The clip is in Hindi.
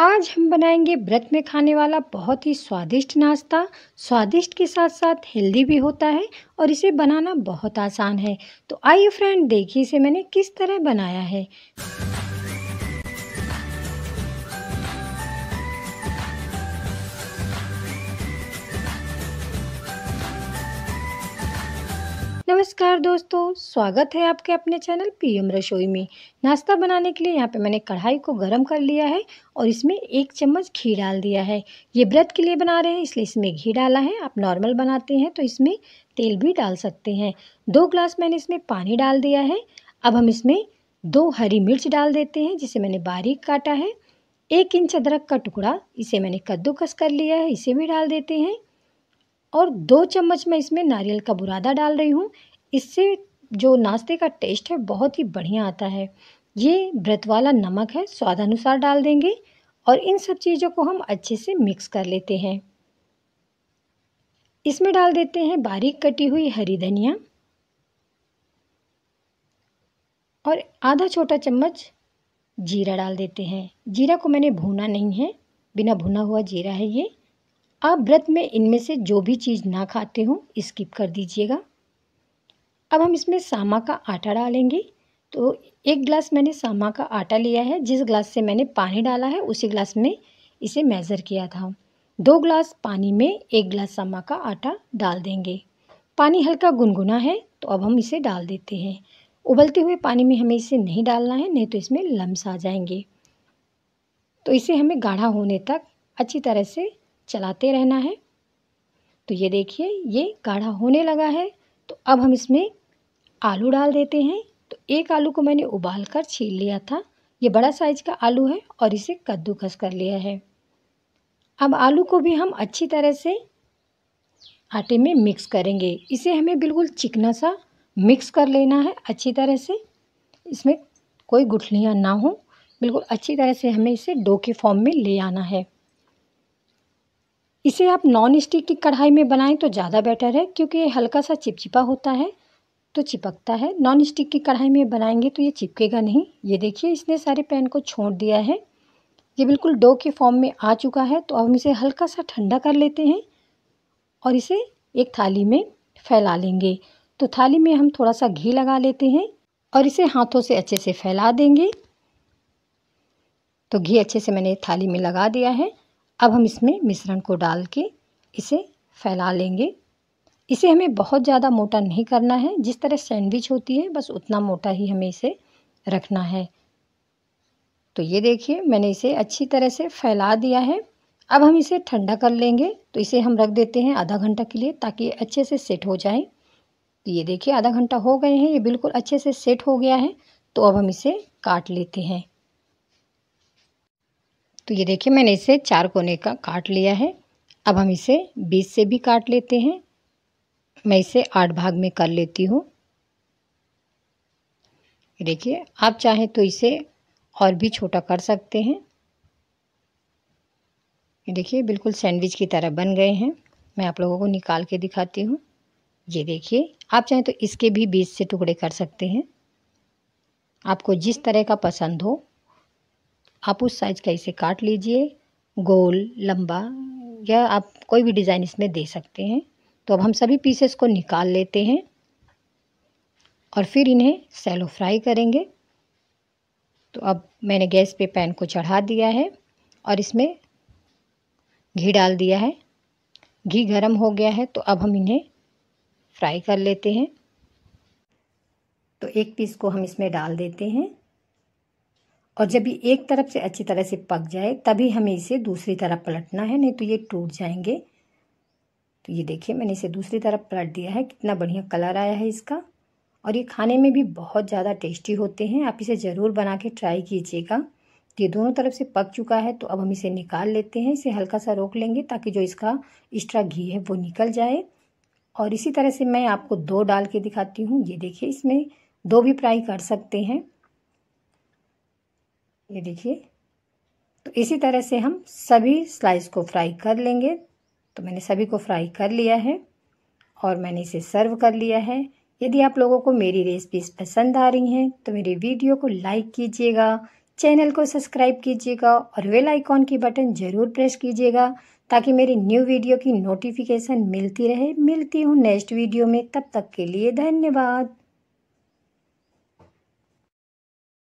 आज हम बनाएंगे व्रत में खाने वाला बहुत ही स्वादिष्ट नाश्ता स्वादिष्ट के साथ साथ हेल्दी भी होता है और इसे बनाना बहुत आसान है तो आइए फ्रेंड देखिए इसे मैंने किस तरह बनाया है नमस्कार दोस्तों स्वागत है आपके अपने चैनल पीएम रसोई में नाश्ता बनाने के लिए यहाँ पे मैंने कढ़ाई को गर्म कर लिया है और इसमें एक चम्मच घी डाल दिया है ये व्रत के लिए बना रहे हैं इसलिए इसमें घी डाला है आप नॉर्मल बनाते हैं तो इसमें तेल भी डाल सकते हैं दो ग्लास मैंने इसमें पानी डाल दिया है अब हम इसमें दो हरी मिर्च डाल देते हैं जिसे मैंने बारीक काटा है एक इंच अदरक का टुकड़ा इसे मैंने कद्दूकस कर लिया है इसे भी डाल देते हैं और दो चम्मच मैं इसमें नारियल का बुरादा डाल रही हूँ इससे जो नाश्ते का टेस्ट है बहुत ही बढ़िया आता है ये व्रत वाला नमक है स्वादानुसार डाल देंगे और इन सब चीज़ों को हम अच्छे से मिक्स कर लेते हैं इसमें डाल देते हैं बारीक कटी हुई हरी धनिया और आधा छोटा चम्मच जीरा डाल देते हैं जीरा को मैंने भूना नहीं है बिना भुना हुआ जीरा है ये आप व्रत में इनमें से जो भी चीज़ ना खाते हो स्किप कर दीजिएगा अब हम इसमें सामा का आटा डालेंगे तो एक ग्लास मैंने सामा का आटा लिया है जिस ग्लास से मैंने पानी डाला है उसी ग्लास में इसे मेज़र किया था दो ग्लास पानी में एक ग्लास सामा का आटा डाल देंगे पानी हल्का गुनगुना है तो अब हम इसे डाल देते हैं उबलते हुए पानी में हमें इसे नहीं डालना है नहीं तो इसमें लम्स आ जाएंगे तो इसे हमें गाढ़ा होने तक अच्छी तरह से चलाते रहना है तो ये देखिए ये गाढ़ा होने लगा है तो अब हम इसमें आलू डाल देते हैं तो एक आलू को मैंने उबाल कर छील लिया था ये बड़ा साइज का आलू है और इसे कद्दूकस कर लिया है अब आलू को भी हम अच्छी तरह से आटे में मिक्स करेंगे इसे हमें बिल्कुल चिकना सा मिक्स कर लेना है अच्छी तरह से इसमें कोई गुठलियाँ ना हो बिल्कुल अच्छी तरह से हमें इसे डो के फॉर्म में ले आना है इसे आप नॉन स्टिक की कढ़ाई में बनाएं तो ज़्यादा बेटर है क्योंकि ये हल्का सा चिपचिपा होता है तो चिपकता है नॉन स्टिक की कढ़ाई में बनाएंगे तो ये चिपकेगा नहीं ये देखिए इसने सारे पैन को छोड़ दिया है ये बिल्कुल डो के फॉर्म में आ चुका है तो अब हम इसे हल्का सा ठंडा कर लेते हैं और इसे एक थाली में फैला लेंगे तो थाली में हम थोड़ा सा घी लगा लेते हैं और इसे हाथों से अच्छे से फैला देंगे तो घी अच्छे से मैंने थाली में लगा दिया है अब हम इसमें मिश्रण को डाल के इसे फैला लेंगे इसे हमें बहुत ज़्यादा मोटा नहीं करना है जिस तरह सैंडविच होती है बस उतना मोटा ही हमें इसे रखना है तो ये देखिए मैंने इसे अच्छी तरह से फैला दिया है अब हम इसे ठंडा कर लेंगे तो इसे हम रख देते हैं आधा घंटा के लिए ताकि ये अच्छे से सेट हो जाए तो ये देखिए आधा घंटा हो गए हैं ये बिल्कुल अच्छे से सेट हो गया है तो अब हम इसे काट लेते हैं तो ये देखिए मैंने इसे चार कोने का काट लिया है अब हम इसे बीच से भी काट लेते हैं मैं इसे आठ भाग में कर लेती हूँ देखिए आप चाहें तो इसे और भी छोटा कर सकते हैं देखिए बिल्कुल सैंडविच की तरह बन गए हैं मैं आप लोगों को निकाल के दिखाती हूँ ये देखिए आप चाहें तो इसके भी बीज से टुकड़े कर सकते हैं आपको जिस तरह का पसंद हो आप उस साइज़ का इसे काट लीजिए गोल लंबा या आप कोई भी डिज़ाइन इसमें दे सकते हैं तो अब हम सभी पीसेस को निकाल लेते हैं और फिर इन्हें सैलो फ्राई करेंगे तो अब मैंने गैस पे पैन को चढ़ा दिया है और इसमें घी डाल दिया है घी गर्म हो गया है तो अब हम इन्हें फ्राई कर लेते हैं तो एक पीस को हम इसमें डाल देते हैं और जब ये एक तरफ से अच्छी तरह से पक जाए तभी हमें इसे दूसरी तरफ पलटना है नहीं तो ये टूट जाएंगे तो ये देखिए मैंने इसे दूसरी तरफ पलट दिया है कितना बढ़िया कलर आया है इसका और ये खाने में भी बहुत ज़्यादा टेस्टी होते हैं आप इसे ज़रूर बना के ट्राई कीजिएगा ये दोनों तरफ से पक चुका है तो अब हम इसे निकाल लेते हैं इसे हल्का सा रोक लेंगे ताकि जो इसका एक्स्ट्रा घी है वो निकल जाए और इसी तरह से मैं आपको दो डाल के दिखाती हूँ ये देखिए इसमें दो भी फ्राई कर सकते हैं ये देखिए तो इसी तरह से हम सभी स्लाइस को फ्राई कर लेंगे तो मैंने सभी को फ्राई कर लिया है और मैंने इसे सर्व कर लिया है यदि आप लोगों को मेरी रेसिपीज पसंद आ रही हैं तो मेरे वीडियो को लाइक कीजिएगा चैनल को सब्सक्राइब कीजिएगा और वेल आइकॉन की बटन ज़रूर प्रेस कीजिएगा ताकि मेरी न्यू वीडियो की नोटिफिकेशन मिलती रहे मिलती हूँ नेक्स्ट वीडियो में तब तक के लिए धन्यवाद